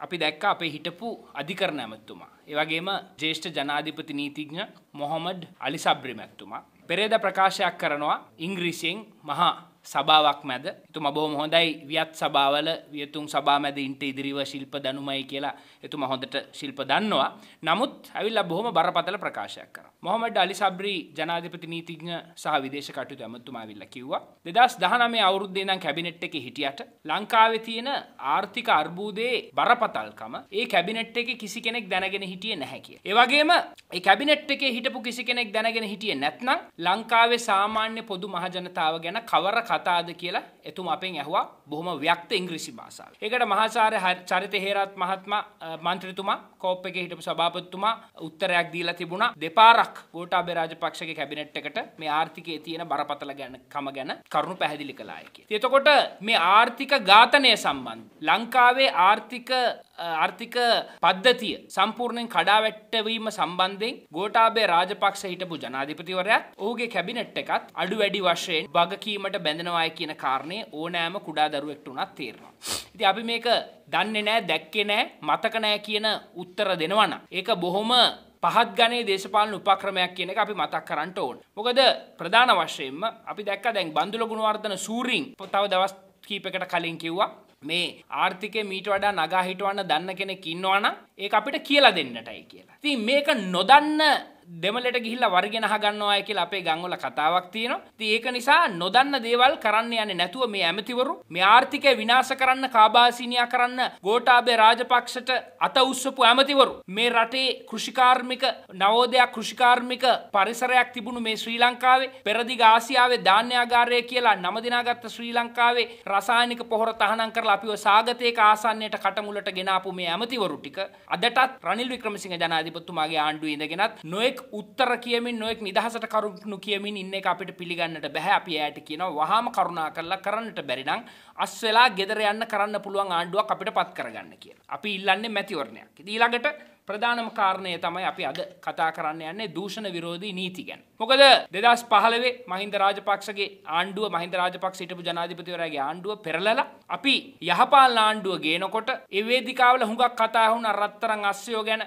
අපි දැක්ක අපේ හිටපු අධිකරණ ඇමැත්තුමා. ඒ වගේම ජේෂ්ඨ ජනාධිපති නීතිඥ මොහොමඩ් අලි සබ්‍රි මැතිතුමා පෙරේද ප්‍රකාශයක් කරනවා ඉංග්‍රීසියෙන් මහා සභාවක් මැද එතුම බොහොම හොඳයි වියත් සභාවල වියතුන් සභාමැදින්ට ඉදිරිව ශිල්ප දනුමයි කියලා එතුම හොඳට ශිල්ප දන්නවා. නමුත් ඇවිල්ලා බොහොම බරපතල ප්‍රකාශයක් කරා. මොහොමඩ් අලි සබ්රි ජනාධිපති නීතිඥ සහ විදේශ කටයුතු ඇමතුමා ඇවිල්ලා කිව්වා 2019 අවුරුද්දේ ඉඳන් කැබිනට් එකේ හිටියට ලංකාවේ තියෙන ආර්ථික අර්බුදයේ බරපතල්කම ඒ කැබිනට් එකේ කිසි කෙනෙක් දැනගෙන හිටියේ නැහැ කියලා. ඒ වගේම ඒ කැබිනට් එකේ හිටපු කිසි කෙනෙක් දැනගෙන හිටියේ නැත්නම් ලංකාවේ සාමාන්‍ය පොදු මහජනතාව ගැන කවර කතාද කියලා එතුමා ඇතුම අපෙන් ඇහවා බොහොම ව්‍යක්ත ඉංග්‍රීසි භාසාාව. එකට මහාචාර චරිත හේරත් මහත්ම මන්ත්‍රතුමා කෝප් එක හිටපු සභාපත්තුමා උත්තරයක් දීලා තිබුණ දෙපාරක් ගෝටා බෙරාජ පක්ෂගේ කැබිනට් එකට මේ ආර්ථිකයේ තියෙන බරපතල ගැන කම ගැන කරුණු පැහැදිලි කලායකි. එතකොට මේ ආර්ථික ඝාතනය සම්බන්ධ. ලංකාවේ ආර්ථික ආර්ථික පද්ධතිය සම්පූර්ණයෙන් කඩාවැට්ටවීම සම්බන්ධයෙන් ගෝටාබේ රාජපක්ෂ හිටපු ජනාධිපතිවරයා ඔහුගේ කැබිනට් එකත් අඩු වැඩි වශයෙන් වගකීමට බැඳෙනවායි කියන කාරණය ඕනෑම කුඩා දරුවෙක්ට උනත් තේරෙනවා. ඉතින් අපි මේක දන්නේ නැහැ, දැක්කේ නැහැ, මතක නැහැ කියන උත්තර දෙනවනම් ඒක බොහොම පහත් ගණේ දේශපාලන උපක්‍රමයක් කියන එක අපි මතක් කරන්න ඕන. මොකද ප්‍රධාන වශයෙන්ම අපි දැක්කා දැන් බන්දුල ගුණවර්ධන සූරින් තව දවස් කීපයකට කලින් කිව්වා මේ ආර්ථිකය මීට වඩා නගා හිටවන්න දන්න කෙනෙක් ඉන්නවනම් ඒ අපිට කියලා දෙන්නටයි කියලා. ති මේක නොදන්න දෙමලට ගිහිල්ල වර්ගෙනහ ගන්නවා කියලා අපේ ගංගොල කතාවක් තියෙනවා. ඉතින් ඒක නිසා නොදන්න දේවල් කරන්න යන්නේ නැතුව මේ ඇමතිවරු මේ ආර්ථිකය විනාශ කරන්න කාබාසීනියා කරන්න ගෝඨාභය රාජපක්ෂට අත උස්සපු ඇමතිවරු මේ රටේ කෘෂිකාර්මික නවෝදයක් කෘෂිකාර්මික පරිසරයක් තිබුණු මේ ශ්‍රී ලංකාවේ පෙරදිග ආසියාවේ ධාන්‍යාගාරය කියලා නම දිනාගත්ත ශ්‍රී ලංකාවේ රසායනික පොහොර තහනම් කරලා අපිව සාගතයක ආසන්නයට කටමුලට ගෙනාපු මේ ඇමතිවරු ටික අදටත් රනිල් වික්‍රමසිංහ ජනාධිපතිතුමාගේ ආණ්ඩුවේ ඉඳගෙනත් නොඑක නොයෙක් උත්තර කියමින් නොයෙක් නිදහසට කරුණු කියමින් ඉන්න එක අපිට පිළිගන්නට බැහැ අපි ඇයට කියන වහාම කරුණා කරලා කරන්නට බැරිනම් අස් වෙලා ගෙදර යන්න කරන්න පුළුවන් ආණ්ඩුවක් අපිට පත් කරගන්න කිය. අපි ඉල්ලන්නේ මැතිවරණයක්. ඊළඟට ප්‍රධානම කාරණය තමයි අපි අද කතා කරන්න යන්නේ දූෂණ විරෝධී නීති ගැන. මොකද දෙදස් පහලවේ මහින්ද රාජපක්ෂගේ ආණ්ඩුව මහින්ද රාජපක්ෂ හිටපු ජනාධිපතිවරයාගේ ආණ්ඩුව පෙරලලා අපි යහපාලන ආණ්ඩුව ගේනකොට ඒ වේදිකාවල හුඟක් කතා වුණා රත්තරන් අස්සයෝ ගැන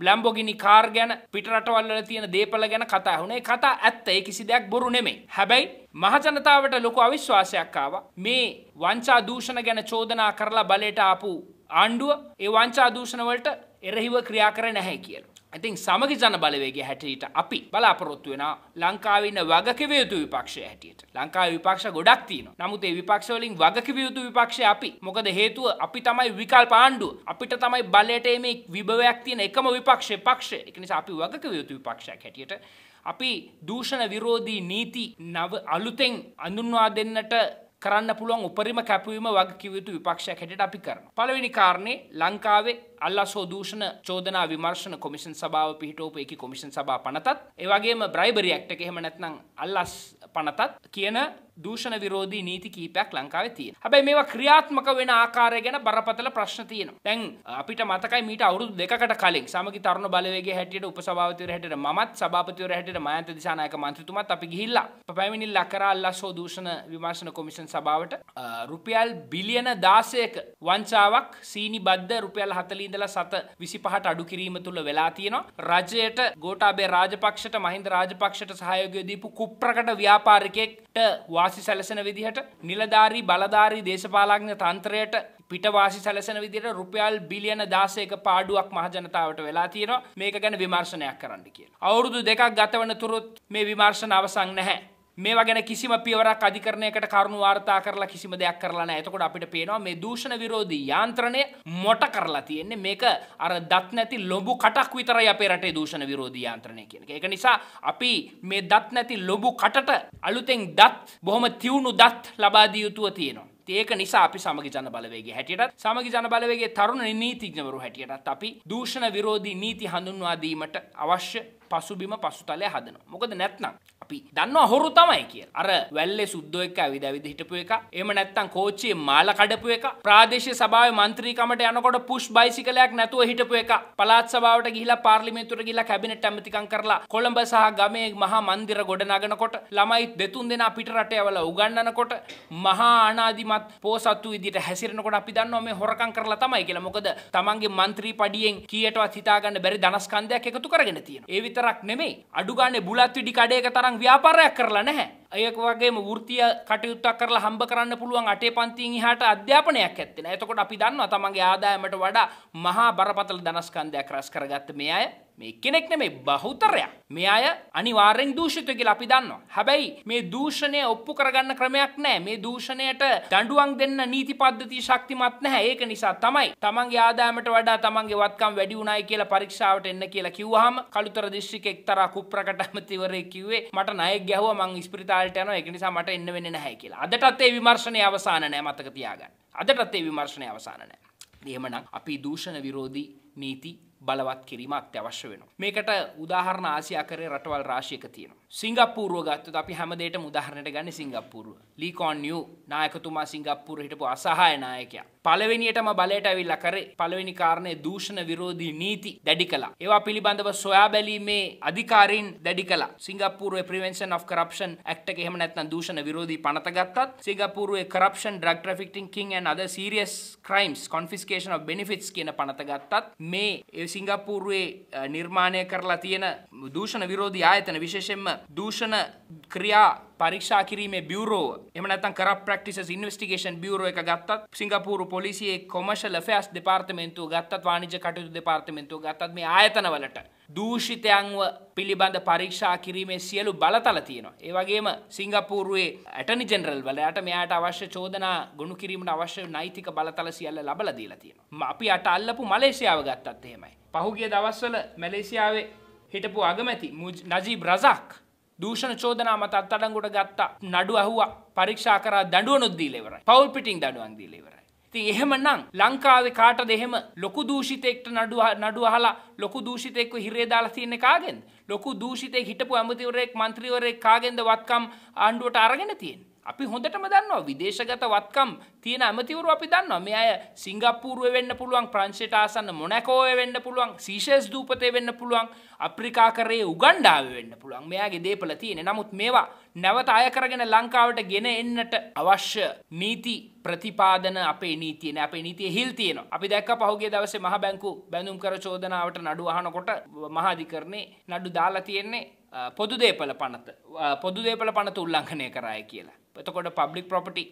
බ්ලැම්බෝගිනි කාර් ගැන පිටරටවල් වල තියෙන දේපල ගැන කතා වුණා. ඒ කතා ඇත්ත. ඒ කිසි දෙයක් බොරු නෙමෙයි. හැබැයි මහජනතාවට ලොකු අවිශ්වාසයක් ආවා. මේ වංචා දූෂණ ගැන චෝදනා කරලා බලයට ආපු ආණ්ඩුව ඒ වංචා දූෂණ වලට එරහිව ක්‍රියා කර නැහැ කියලා. ඇතින් සමගි ජන බලවේගේ හැටියට අපි බලාපොරොත්තු වෙන ලංකාවන්න වගකිවයුතු විපක්ෂය හැටියට ලංකා විපක්ෂ ගොඩක් තියන නමුත් ඒ විපක්ෂවලින් වගකිවයුතු විපක්ෂය අපි මොකද හේතුව අපි තමයි විකල් පාණ්ඩු අපිට තමයි බලයට මේ විභවයක් තියෙන එකම විපක්ෂය පක්ෂය එකනිසා අපි වගකිවයුතු විපක්ෂයක් හැටියට අපි දූෂණ විරෝධී නීති නව අලුතෙන් අඳුන්වා දෙන්නට කරන්න පුළුවන් උපරිම කැපවීම වගකිවයුතු විපක්ෂයක් හැටියට අපි කරන. පළවෙනි කාරණේ ලංකාවේ අල්ලසෝ දූෂණ චෝදනා විමර්ශණ කොමිෂන් සභාව පිහිටෝපු එක කොමිෂන් සභා පනතත් ඒවගේම බ්‍රයිබරි ඇක්ට එහෙම නැත්නම් අල්ලස් පනතත් කියන දූෂණ විරෝධී නීති කීපයක් ලංකාවේ තියෙන. හැබැයි මේවා ක්‍රියාත්මක වෙන ආකාරය ගැන බරපතල ප්‍රශ්න තියෙනවා. දැන් අපිට මතකයි මීට අවුරුදු දෙකකට කලින් සමගි තරුණ බලවේගයේ හැටියට උපසභාපතිවරු හැටියට මමත් සභාපතිවරු හැටියට මයන්ත දිසානායක මන්ත්‍රීතුමාත් අපි ගිහිල්ලා පැමිණිල්ල කරා අල්ලස්සෝ දූෂණ විමර්ශන කොමිෂන් සභාවට රුපියල් බිලියන 16ක වංචාවක් සීනි බද්ද රුපියල් 40 ඉඳලා සත 25ට අඩු කිරීම තුල වෙලා තියෙනවා රජයට ගෝඨාභය රාජපක්ෂට මහින්ද රාජපක්ෂට සහයෝගය දීපු කුප්‍රකට ව්‍යාපාරිකයෙක්ට වාසි සැලසෙන විදිහට නිලධාරී බලධාරී දේශපාලඥ තන්ත්‍රයට පිටවාසි සැලසෙන විදිහට රුපියල් බිලියන 16ක පාඩුවක් මහජනතාවට වෙලා තියෙනවා මේක ගැන විමර්ශනයක් කරන්න කියලා. අවුරුදු දෙකක් ගතවන තුරුත් මේ විමර්ශන අවසන් නැහැ. මේ වගෙන කිසිම පියවරක් අධිකරණයකට කරුණු වාර්තා කරලා කිසිම දෙයක් කරලා නැහැ. එතකොට අපිට පේනවා මේ දූෂණ විරෝධී යාන්ත්‍රණය මොට කරලා තියෙන්නේ. මේක අර දත් නැති ලොබු කටක් විතරයි අපේ රටේ දූෂණ විරෝධී යාන්ත්‍රණය කියන එක. ඒක නිසා අපි මේ දත් නැති ලොබු කටට අලුතෙන් දත් බොහොම තියුණු දත් ලබා දිය යුතුව තියෙනවා. ඒක නිසා අපි සමගි ජන බලවේගේ හැටියටත් සමගි ජන බලවේගේ තරුණ නීතිඥවරු හැටියටත් අපි දූෂණ විරෝධී නීති හඳුන්වා දීමට අවශ්‍ය පසුබිම පසුතලය හදන මොකද නැත්නම් අපි දන්නවා හොරු තමයි කිය අර වැල්ලේ සුද්දෝ එක ඇවිද ඇවිද හිටපු එක එම නැත්තම් කෝච්චේ මාල කඩපු එක ප්‍රාදේශය සභාව මන්ත්‍රීකමට යනකොට පුෂ් බයිසිකලයක් නැතුව හිටපු එක පලාත් සභාවට ගිහිලා පාර්ලිමේන්තුවට ගිහිලා කැබිනට් ඇමතිකම් කරලා කොළඹ සහ ගමේ මහා මන්දිර ගොඩනගනකොට ළමයි දෙතුන් දෙනා පිට රට යවලා උගන්වනකොට මහා අනාදිමත් පෝසත්තු විදිහට හැසිරෙනකොට අපි දන්නවා මේ හොරකම් කරලා තමයි කියලා මොකද තමන්ගේ මන්ත්‍රී පඩියෙන් කීයටවත් හිතාගන්න බැරි ධනස්කන්ධයක් එකතු කරගෙන තියෙනවා ඒ විතරක් නෙමෙයි අඩුගානේ බුලත් විඩි කඩේක තරම් ව්‍යාපාරයක් කරලා නැහැ. ඒක වගේම වෘත්තිය කටයුත්තක් කරලා හම්බ කරන්න පුළුවන් අටේ පන්තියෙන් එහාට අධ්‍යාපනයක් ඇත්තේ නැහැ. එතකොට අපි දන්නවා තමන්ගේ ආදායමට වඩා මහා බරපතල ධනස්කන්ධයක් රැස් කරගත්ත මේ අය මේ කෙනෙක් නෙමේ බහුතරයක් මේ අය අනිවාර්යෙන් දූෂිතය කියලා අපි දන්නවා. හැබැයි මේ දූෂණය ඔප්පු කරගන්න ක්‍රමයක් නැහැ. මේ දූෂණයට දඬුවම් දෙන්න නීති පද්ධතිය ශක්තිමත් නැහැ. ඒක නිසා තමයි තමන්ගේ ආදායමට වඩා තමන්ගේ වත්කම් වැඩි වුණායි කියලා පරීක්ෂාවට එන්න කියලා කිව්වහම කලුතර දිස්ත්‍රික්කයේ එක්තරා කුප්‍රකට ඇමතිවරයෙක් කිව්වේ මට ණයක් ගැහුවා මං ඉස්පිරිතාලයට යනවා. ඒක නිසා මට එන්න වෙන්නේ නැහැ කියලා. අදටත් ඒ විමර්ශනය අවසාන නැහැ මතක තියාගන්න. අදටත් ඒ විමර්ශනය අවසාන නැහැ. එහෙමනම් අපි දූෂණ විරෝධී නීති බලවත් කිරීම අත්‍යවශ්‍ය වෙනවා. මේකට උදාහරණ ආසියාකරේ රටවල් රාශියක තියෙනවා. සිංගප්පූරුව ගත්තොත් අපි හැමදේටම උදාහරණයට ගන්න සිංගප්පූරුව. ලී කෝන් නියු නායකතුමා සිංගප්පූරුව හිටපු අසහාය නායකයා. පළවෙනියටම බලයට ඇවිල්ලා කරේ පළවෙනි කාරණය දූෂණ විරෝධී නීති දැඩි කළා. ඒවා පිළිබඳව සොයා බැලීමේ අධිකාරීන් දැඩි කළා. සිංගප්පූරුවේ ප්‍රිවෙන්ෂන් of corruption act එක එහෙම නැත්නම් දූෂණ විරෝධී පනත ගත්තත් සිංගප්පූරුවේ corruption drug trafficking king and other serious crimes confiscation of benefits කියන පනත ගත්තත් මේ සිංගප්පූරුවේ නිර්මාණය කරලා තියෙන දූෂණ විරෝධී ආයතන විශේෂයෙන්ම දූෂණ ක්‍රියා පරීක්ෂා කිරීමේ බියුරෝව එම නැත්තම් කරප් ප්‍රැක්ටිසස් ඉන්වෙස්ටිගේෂන් බියුරෝ එක ගත්තත් සිංගප්පූරු පොලිසියේ කොමර්ෂල් අෆෙයර්ස් දෙපාර්තමේන්තුව ගත්තත් වාණිජ්‍ය කටයුතු දෙපාර්තමේන්තුව ගත්තත් මේ ආයතනවලට දූෂිතයන්ව පිළිබඳ පරීක්ෂා කිරීමේ සියලු බලතල තියෙනවා. ඒ වගේම සිංගප්පූරුවේ ඇටනි ජෙනරල් වලට මෙයාට අවශ්‍ය චෝදනා ගොනු කිරීමට අවශ්‍ය නෛතික බලතල සියල්ල ලබලා දීලා තියෙනවා. අපි අට අල්ලපු මලේසියාව ගත්තත් එහෙමයි. පහුගිය දවස්වල මැලේසියාවේ හිටපු අගමැති නජීබ් රසක් දූෂණ චෝදනා මත අත්අඩංගුවට ගත්තා නඩු අහුවා පරීක්ෂා කරා දඬුවනොත් දීලා ඉවරයි. පවුල් පිටින් දඬුවම් දීලා ඉවරයි. ඉතින් එහෙමනම් ලංකාවේ කාටද එහෙම ලොකු දූෂිතෙක්ට නඩු නඩු අහලා ලොකු දූෂිතෙක්ව හිරේ දාලා තියෙන්නේ කාගෙන්ද? ලොකු දූෂිතෙක් හිටපු ඇමතිවරයෙක්, മന്ത്രിවරයෙක් කාගෙන්ද වත්කම් ආණ්ඩුවට අරගෙන තියෙන්නේ? අපි හොඳටම දන්නවා විදේශගත වත්කම් තියෙන ඇමතිවරු අපි දන්නවා මේ අය සිංගප්පූරුවේ වෙන්න පුළුවන් ප්‍රංශයට ආසන්න මොනැකෝවේ වෙන්න පුළුවන් සීෂස් දූපතේ වෙන්න පුළුවන් අප්‍රිකා කරේ උගණ්ඩාවේ වෙන්න පුළුවන් මෙයාගේ දේපල තියෙන නමුත් මේවා නැවත අය කරගෙන ලංකාවට ගෙන එන්නට අවශ්‍ය නීති ප්‍රතිපාදන අපේ නීතියන අපේ නීතිය හිල් තියෙන අපි දැක්ක පහුගේ දවසේ මහ බැංකු බැඳුම් කර චෝදනාවට නඩු අහනකොට මහාධිකරණේ නඩු දාලා තියෙන්නේ පොදුදේපල පනත පොදුදේපල පනත උල්ලංඝනය කරය කියලා. එතකොට පබ්ලික් ප්‍රොපටි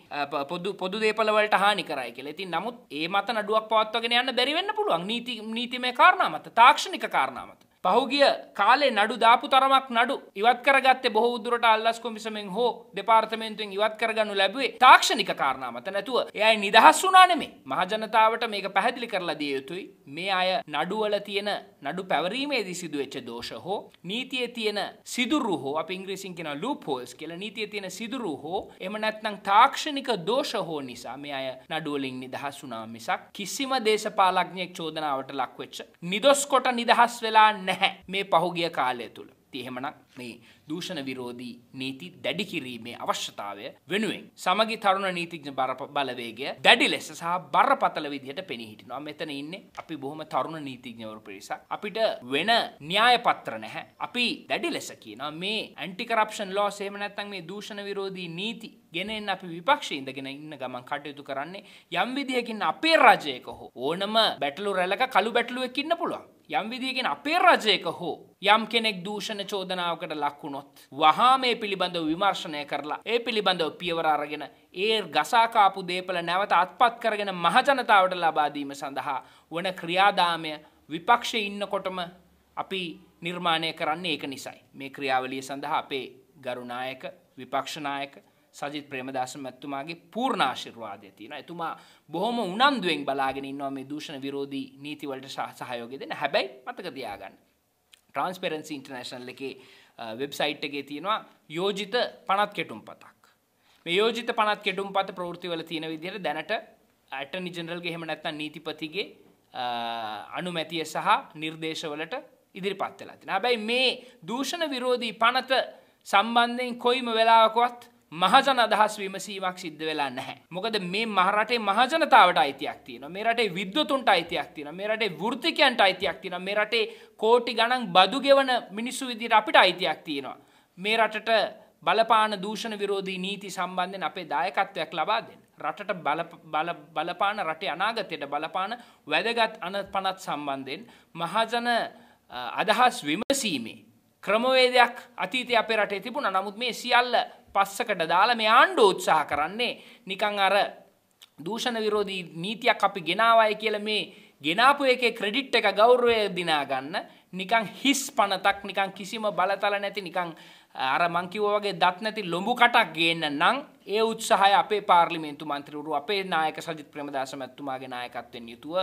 පොදු පොදු දේපලවලට හානි කරයි කියලා. ඉතින් නමුත් ඒ මත නඩුවක් පවත්වාගෙන යන්න බැරි වෙන්න පුළුවන් නීති නීතිමය කාරණා මත තාක්ෂණික කාරණා මත. පහුගිය කාලේ නඩු දාපු තරමක් නඩු ඉවත් කරගත්තේ බොහෝ දුරට අල්ලස් කොමිසමෙන් හෝ දෙපාර්තමේන්තුවෙන් ඉවත් කරගනු ලැබුවේ තාක්ෂණික කාරණා මත නැතුව එයයි නිදහස් වුණා නෙමේ මහජනතාවට මේක පැහැදිලි කරලා දිය යුතුයි මේ අය නඩුවල තියෙන නඩු පැවරීමේදී සිදුවෙච්ච දෝෂ හෝ නීතියේ තියෙන සිදුරු හෝ අප ඉංග්‍රීසින් කියන ලූප් හෝල්ස් කියලා නීතියේ තියෙන සිදුරු හෝ එම නැත්නම් තාක්ෂණික දෝෂ හෝ නිසා මේ අය නඩුවලින් නිදහස් වුණා මිසක් කිසිම දේශපාලඥයෙක් චෝදනාවට ලක්වෙච්ච නිදොස් කොට නිදහස් වෙලා නැහැ නැහැ මේ පහුගිය කාලය තුළ. එහෙමනම් මේ දූෂණ විරෝධී නීති දැඩි කිරීමේ අවශ්‍යතාවය වෙනුවෙන් සමගි තරුණ නීතිඥ බලවේගය දැඩි ලෙස සහ බරපතල විදිහට පෙනී හිටිනවා. මෙතන ඉන්නේ අපි බොහොම තරුණ නීතිඥවරු පිරිසක්. අපිට වෙන න්‍යාය පත්‍ර නැහැ. අපි දැඩි ලෙස කියනවා මේ ඇන්ටි කරප්ෂන් ලෝස් එහෙම නැත්නම් මේ දූෂණ විරෝධී නීති ගෙනෙන්න අපි විපක්ෂයේ ඉඳගෙන ඉන්න ගමන් කටයුතු කරන්නේ යම් විදියකින් අපේ රජයක හෝ ඕනම බැටළු රැළක කළු බැටළුවෙක් ඉන්න පුළුවන්. යම් විදිහකින් අපේ රජයක හෝ යම් කෙනෙක් දූෂණ චෝදනාවකට ලක්වුණොත් වහා මේ පිළිබඳව විමර්ශනය කරලා ඒ පිළිබඳව පියවර අරගෙන ඒ ගසාකාපු දේපල නැවත අත්පත් කරගෙන මහජනතාවට ලබාදීම සඳහා වන ක්‍රියාදාමය විපක්ෂය ඉන්නකොටම අපි නිර්මාණය කරන්නේ ඒක නිසයි. මේ ක්‍රියාවලිය සඳහා අපේ ගරුනායක විපක්ෂනායක සජිත් ප්‍රේමදාස මැතිතුමාගේ පූර්ණාශිර්වාදය තියෙනවා. එතුමා බොහොම උනන්දුවෙන් බලාගෙන ඉන්නවා මේ දූෂණ විරෝධී නීති වලට සහයෝගය දෙන්න. හැබැයි මතක තියාගන්න. Transparency International එකේ වෙබ්සයිට් එකේ තියෙනවා යෝජිත පනත් කෙටුම් පතක්. මේ යෝජිත පනත් කෙටුම් පත ප්‍රවෘත්තිවල තියෙන විදිහට දැනට ඇටර්නි ජෙනරල්ගේ එහෙම නැත්නම් නීතිපතිගේ අනුමැතිය සහ නිර්දේශවලට ඉදිරිපත් වෙලා තියෙනවා. හැබැයි මේ දූෂණ විරෝධී පනත සම්බන්ධයෙන් කොයිම වෙලාවකවත් මහජන අදහස් විමසීමක් සිද්ධ වෙලා නැහැ. මොකද මේ මහරටේ මහජනතාවට අයිතියක් තියෙනවා. මේ රටේ විද්වතුන්ට අයිතියක් තියෙනවා. මේ රටේ වෘත්තිකයන්ට අයිතියක් තියෙනවා. මේ රටේ කෝටි ගණන් බදු ගෙවන මිනිස්සු විදිහට අපිට අයිතියක් තියෙනවා. මේ රටට බලපාන දූෂණ විරෝධී නීති සම්බන්ධයෙන් අපේ දායකත්වයක් ලබා දෙන්න. රටට බලපාන රටේ අනාගතයට බලපාන වැදගත් අනපනත් සම්බන්ධයෙන් මහජන අදහස් විමසීමේ ක්‍රමවේදයක් අතීතය අපේ රටේ තිබුණ නමුත් මේ සියල්ල පස්සකට දාලා මේ ආණ්ඩුව උත්සාහ කරන්නේ නිකන් අර දූෂණ විරෝධී නීතියක් අපි ගෙනාවයි කියලා මේ ගෙනාපු එකේ ක්‍රෙඩිට් එක ගෞරවය දිනා ගන්න නිකන් හිස් පනතක් නිකන් කිසිම බලතල නැති නිකන් අර මං කිව්වා වගේ දත් නැති ලොඹු කටක් ගේන්න නම් ඒ උත්සාහය අපේ පාර්ලිමේන්තු මන්ත්‍රීවරු අපේ නායක සජිත් ප්‍රේමදාස මැතිතුමාගේ නායකත්වයෙන් යුතුව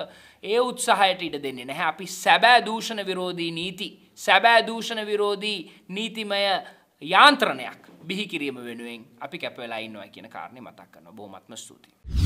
ඒ උත්සාහයට ඉඩ දෙන්නේ නැහැ අපි සැබෑ දූෂණ විරෝධී නීති සැබෑ දූෂණ විරෝධී නීතිමය යාන්ත්‍රණයක් බිහි කිරීම වෙනුවෙන් අපි කැපවෙලා ඉන්නවා කියන කාරණය මතක් කරන බොහොමත්ම ස්තුතියි.